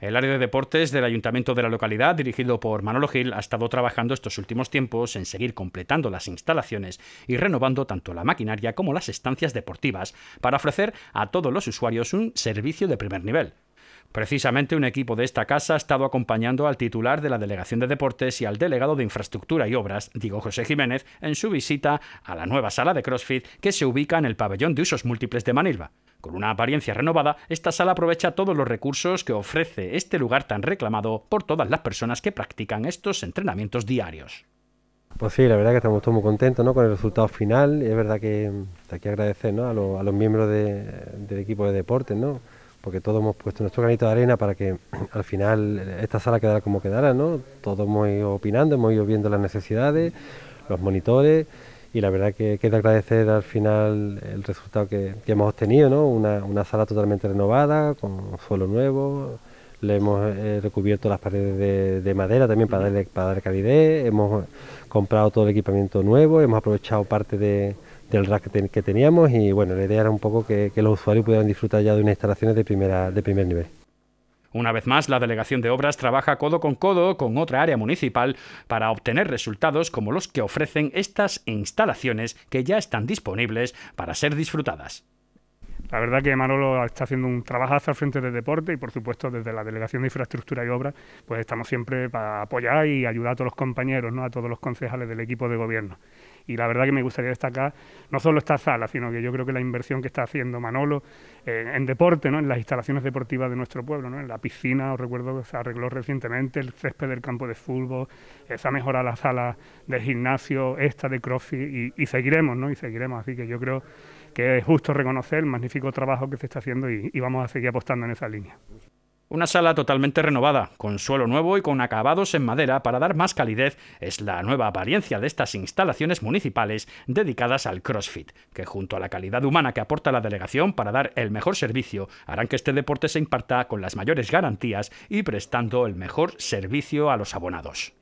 El área de deportes del ayuntamiento de la localidad, dirigido por Manolo Gil, ha estado trabajando estos últimos tiempos en seguir completando las instalaciones y renovando tanto la maquinaria como las estancias deportivas para ofrecer a todos los usuarios un servicio de primer nivel. Precisamente un equipo de esta casa ha estado acompañando al titular de la Delegación de Deportes y al delegado de Infraestructura y Obras, Diego José Jiménez, en su visita a la nueva sala de CrossFit que se ubica en el pabellón de usos múltiples de Manilva. Con una apariencia renovada, esta sala aprovecha todos los recursos que ofrece este lugar tan reclamado por todas las personas que practican estos entrenamientos diarios. Pues sí, la verdad que estamos todos muy contentos ¿no? con el resultado final. ...y Es verdad que hay que agradecer ¿no? a, los miembros del equipo de deportes, ¿no? porque todos hemos puesto nuestro granito de arena para que al final esta sala quedara como quedara. ¿no? Todos hemos ido opinando, hemos ido viendo las necesidades, los monitores y la verdad que, queda agradecer al final el resultado que, hemos obtenido, ¿no? Una, sala totalmente renovada, con suelo nuevo, le hemos eh, recubierto las paredes de, madera también para darle, para calidez, hemos comprado todo el equipamiento nuevo, hemos aprovechado parte del rack que, teníamos y bueno, la idea era un poco que, los usuarios pudieran disfrutar ya de unas instalaciones de, primera, de primer nivel. Una vez más, la Delegación de Obras trabaja codo con codo con otra área municipal para obtener resultados como los que ofrecen estas instalaciones que ya están disponibles para ser disfrutadas. La verdad que Manolo está haciendo un trabajazo al frente del deporte y, por supuesto, desde la Delegación de Infraestructura y Obras, pues estamos siempre para apoyar y ayudar a todos los compañeros, ¿no? a todos los concejales del equipo de gobierno y la verdad que me gustaría destacar no solo esta sala, sino que yo creo que la inversión que está haciendo Manolo eh, en deporte, ¿no? en las instalaciones deportivas de nuestro pueblo, ¿no? en la piscina, os recuerdo que se arregló recientemente el césped del campo de fútbol, se ha mejorado la sala de gimnasio, esta de CrossFit y, seguiremos, ¿no? y seguiremos, así que yo creo que es justo reconocer el magnífico trabajo que se está haciendo y vamos a seguir apostando en esa línea. Una sala totalmente renovada, con suelo nuevo y con acabados en madera para dar más calidez es la nueva apariencia de estas instalaciones municipales dedicadas al CrossFit, que junto a la calidad humana que aporta la delegación para dar el mejor servicio, harán que este deporte se imparta con las mayores garantías y prestando el mejor servicio a los abonados.